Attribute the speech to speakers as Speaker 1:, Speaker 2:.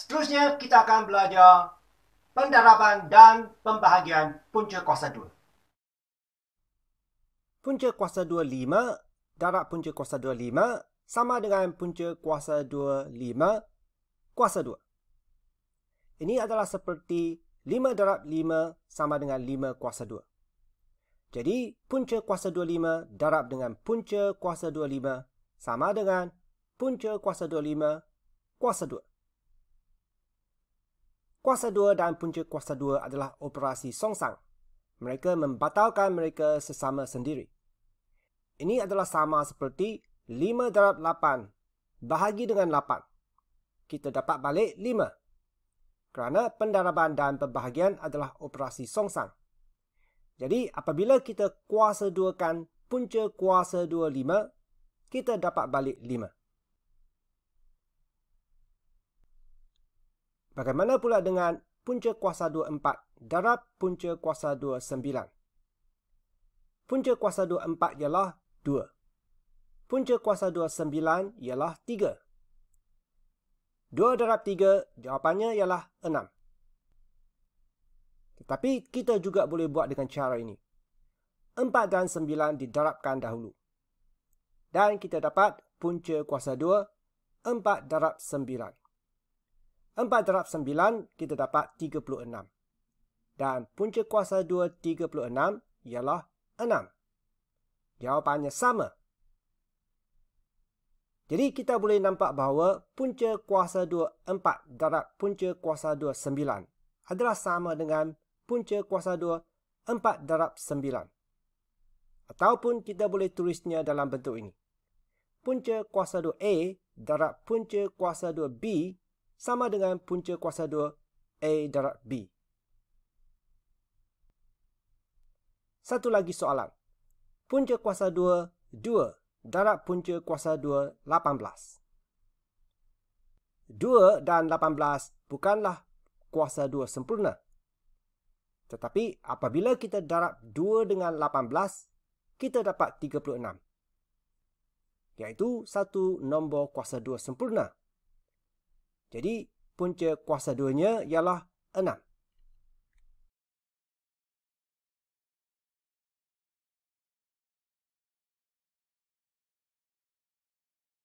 Speaker 1: Seterusnya kita akan belajar pendarapan dan pembahagian punca kuasa 2. Punca kuasa 25, darab punca kuasa 25 sama dengan punca kuasa 25, kuasa 2. Ini adalah seperti 5 darab 5 sama dengan 5 kuasa 2. Jadi punca kuasa 25 darab dengan punca kuasa 25 sama dengan punca kuasa 25, kuasa 2. Kuasa 2 dan punca kuasa 2 adalah operasi songsang. Mereka membatalkan mereka sesama sendiri. Ini adalah sama seperti 5 darab 8 bahagi dengan 8. Kita dapat balik 5. Kerana pendaraban dan pembahagian adalah operasi songsang. Jadi apabila kita kuasa 2kan punca kuasa 25, kita dapat balik 5. Bagaimana pula dengan punca kuasa 24 darab punca kuasa 29? Punca kuasa 24 ialah 2. Punca kuasa 29 ialah 3. 2 darab 3, jawapannya ialah 6. Tetapi kita juga boleh buat dengan cara ini. 4 dan 9 didarabkan dahulu. Dan kita dapat punca kuasa 2, 4 darab 9 darab 409 kita dapat 36. Dan punca kuasa 2 36 ialah 6. Jawapannya sama. Jadi kita boleh nampak bahawa punca kuasa 2 4 darab punca kuasa 2 9 adalah sama dengan punca kuasa 2 4 darab 9. Ataupun kita boleh tulisnya dalam bentuk ini. Punca kuasa 2A darab punca kuasa 2B sama dengan punca kuasa 2 A darab B. Satu lagi soalan. Punca kuasa 2, 2 darab punca kuasa 2, 18. 2 dan 18 bukanlah kuasa 2 sempurna. Tetapi apabila kita darab 2 dengan 18, kita dapat 36. Iaitu satu nombor kuasa 2 sempurna. Jadi punca kuasa duanya ialah enam.